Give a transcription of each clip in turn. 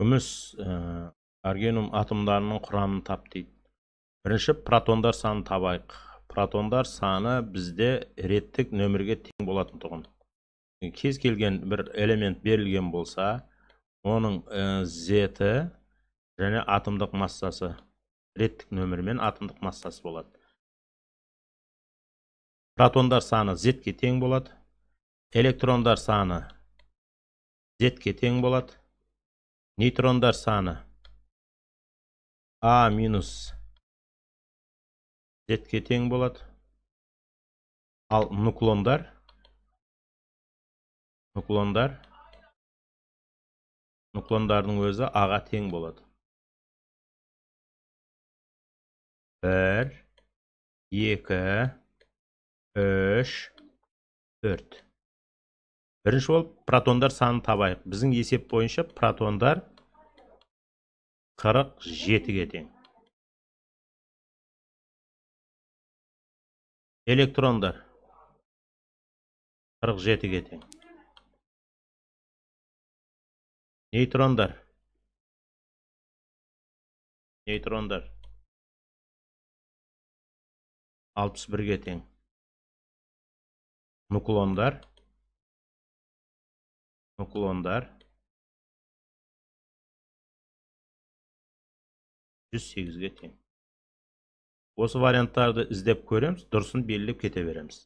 күміс ә, аргенум атомдарының құрамын тап дейді бірінші протондар санын табайық протондар саны бізде реттік нөмірге тең болатын тұғын кез келген бір элемент берілген болса оның ә, зеті және атомдық массасы реттік нөмірмен атомдық массасы болады протондар саны зетке тең болады электрондар саны зетке тең болады нейтрондар саны а минус зетке тең болады ал нуклондар нуклондар нуклондардың өзі аға тең болады бір екі үш төрт бірінші болып протондар санын табайық біздің есеп бойынша протондар 47-ге тең электрондар 47-ге тең нейтрондар нейтрондар 61-ге тең нуклондар оклондар 108-ге тең осы варианттарды іздеп көреміз дұрысын белгілеп кете береміз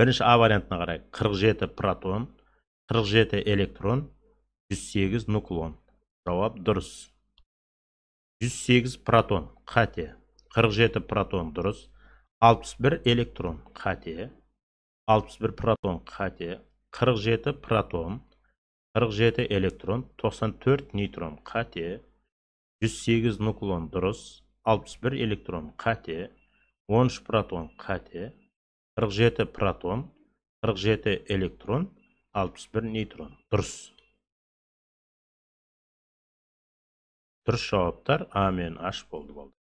бірінші а вариантына қарай 47 протон 47 электрон 108 нуклон жауап дұрыс 108 протон қате 47 протон дұрыс 61 электрон қате 61 протон қате 47 протон 47 электрон, 94 нейтрон қате, 108 нуклон дұрыс, 61 электрон қате, 13 протон қате, 47 протон, 47 электрон, 61 нейтрон дұрыс. Дұрыс шауаптар амен аш болды болды.